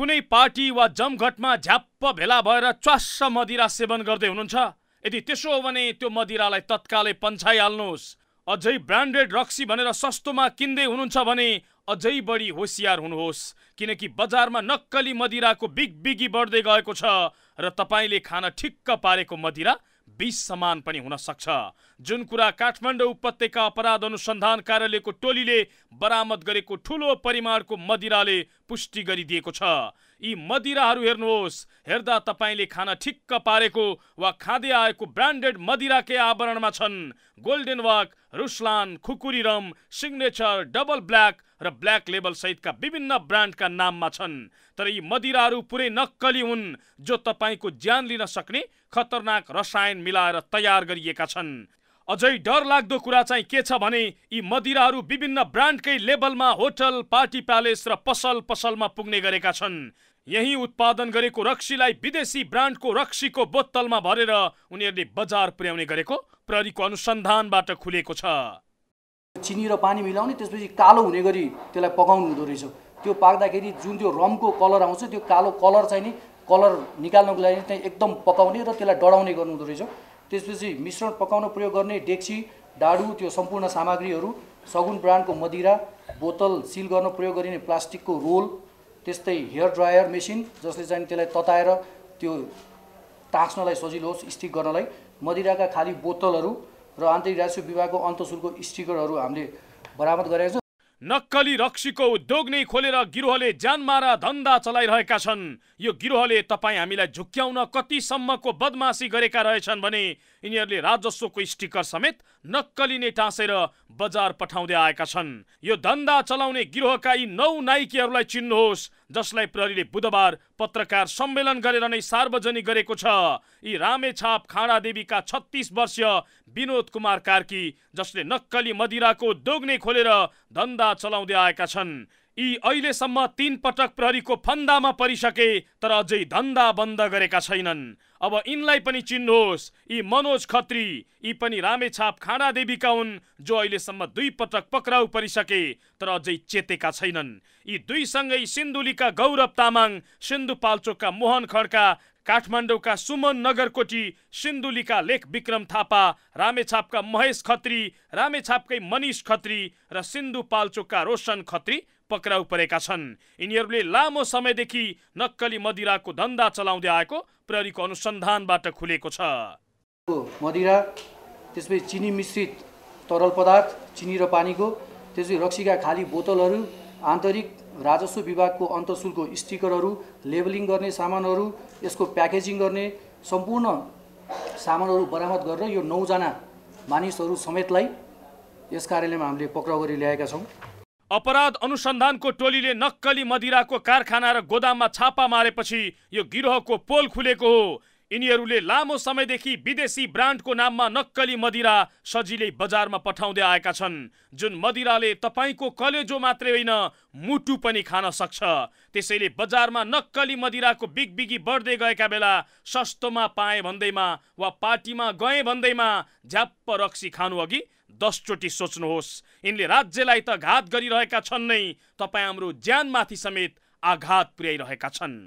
कुनै पार्टी वा जमघटमा झ्याप्प भेला भएर च्वास्स मदिरा सेवन गर्दै हुनुहुन्छ यदि त्यसो हो भने त्यो मदिरालाई तत्कालै पन्छाइहाल्नुहोस् अझै ब्रान्डेड रक्सी भनेर सस्तोमा किन्दै हुनुहुन्छ भने अझै बढी होसियार हुनुहोस् किनकि बजारमा नक्कली मदिराको बिग बिगी बढ्दै गएको छ र तपाईँले खान ठिक्क पारेको मदिरा बिस सामान पनि हुन सक्छ जुन कुरा काठमाडौँ उपत्यका अपराध अनुसन्धान कार्यालयको टोलीले बरामद गरेको ठुलो परिमाणको मदिराले पुष्टि गरिदिएको छ यी मदिराहरू हेर्नुहोस् हेर्दा तपाईँले खाना ठिक्क पारेको वा खाँदै आएको ब्रान्डेड मदिराकै आवरणमा छन् golden Oak Ruslan Khukuri rum signature double black र ब्ल्याक लेबल सहितका विभिन्न ब्रान्डका नाममा छन् तर यी मदिराहरू पुरै नक्कली हुन् जो तपाईँको ज्यान लिन सक्ने खतरनाक रसायन मिलाएर तयार गरिएका छन् अझै डर लाग्दो कुरा चाहिँ के छ भने यी मदिराहरू विभिन्न ब्रान्डकै लेबलमा होटल पार्टी प्यालेस र पसल पसलमा पुग्ने गरेका छन् यही उत्पादन गरेको रक्सीलाई विदेशी ब्रान्डको रक्सीको बोतलमा भरेर उनीहरूले बजार पुर्याउने गरेको प्रहरीको अनुसन्धानबाट खुलेको छ चिनी र पानी मिलाउने त्यसपछि कालो हुने गरी त्यसलाई पकाउनु हुँदो रहेछ त्यो पाक्दाखेरि जुन त्यो रमको कलर आउँछ त्यो कालो कलर चाहिँ नि कलर निकाल्नुको लागि चाहिँ एकदम पकाउने र त्यसलाई डढाउने हुँदो रहेछ त्यसपछि मिश्रण पकाउन प्रयोग गर्ने डेक्सी डाडु त्यो सम्पूर्ण सामग्रीहरू सगुन ब्रान्डको मदिरा बोतल सिल गर्न प्रयोग गरिने प्लास्टिकको रोल त्यस्तै हेयर ड्रायर मेसिन जसले चाहिँ त्यसलाई तताएर त्यो टाँच्नलाई सजिलो होस् स्टिक गर्नलाई मदिराका खाली बोतलहरू र आन्तरिक राजस्व विभागको अन्तशुल्क स्टिकरहरू हामीले बरामद गरेका छौँ नक्कली रक्सीको उद्योग नै खोलेर गिरोहले ज्यानमारा धन्दा चलाइरहेका छन् यो गिरोहले तपाईँ हामीलाई झुक्क्याउन कतिसम्मको बदमासी गरेका रहेछन् भने यिनीहरूले राजस्वको स्टिकर समेत नक्कली नै टाँसेर बजार पठाउँदै आएका छन् यो धन्दा चलाउने गिरोहका यी नौ नाइकीहरूलाई चिन्नुहोस् जसलाई प्रहरीले बुधबार पत्रकार सम्मेलन गरेर नै सार्वजनिक गरेको छ यी रामेछाप देवीका छत्तिस वर्षीय विनोद कुमार कार्की जसले नक्कली मदिराको उद्योग नै खोलेर धन्दा प्रथा चलाउँदै आएका छन् यी अहिलेसम्म तीन पटक प्रहरीको फन्दामा परिसके तर अझै धन्दा बन्द गरेका छैनन् अब यिनलाई पनि चिन्नुहोस् यी मनोज खत्री यी पनि रामेछाप खाँडादेवीका हुन् जो अहिलेसम्म दुई पटक पक्राउ परिसके तर अझै चेतेका छैनन् यी दुईसँगै सिन्धुलीका गौरव तामाङ सिन्धुपाल्चोकका मोहन खड्का काठमाडौँका सुमन नगरकोटी सिन्धुलीका लेख विक्रम थापा रामेछापका महेश खत्री रामेछापकै मनिष खत्री र सिन्धु पाल्चोकका रोशन खत्री पक्राउ परेका छन् यिनीहरूले लामो समयदेखि नक्कली मदिराको धन्दा चलाउँदै आएको प्रहरीको अनुसन्धानबाट खुलेको छ मदिरा त्यसपछि चिनी मिश्रित तरल पदार्थ चिनी र पानीको त्यसपछि रक्सीका खाली बोतलहरू आन्तरिक राजस्व विभागको अन्तशुल्क स्टिकरहरू लेबलिङ गर्ने सामानहरू यसको प्याकेजिङ गर्ने सम्पूर्ण सामानहरू बरामद गरेर यो नौजना मानिसहरू समेतलाई यस कार्यालयमा हामीले पक्राउ गरी ल्याएका छौँ अपराध अनुसन्धानको टोलीले नक्कली मदिराको कारखाना र गोदाममा छापा मारेपछि यो गिरोहको पोल खुलेको हो यिनीहरूले लामो समयदेखि विदेशी ब्रान्डको नाममा नक्कली मदिरा सजिलै बजारमा पठाउँदै आएका छन् जुन मदिराले तपाईँको कलेजो मात्रै होइन मुटु पनि खान सक्छ त्यसैले बजारमा नक्कली मदिराको बिगबिगी बढ्दै गएका बेला सस्तोमा पाएँ भन्दैमा वा पार्टीमा गएँ भन्दैमा झ्याप्प रक्सी खानु अघि दसचोटि सोच्नुहोस् यिनले राज्यलाई त घात गरिरहेका छन् नै तपाईँ हाम्रो ज्यानमाथि समेत आघात पुर्याइरहेका छन्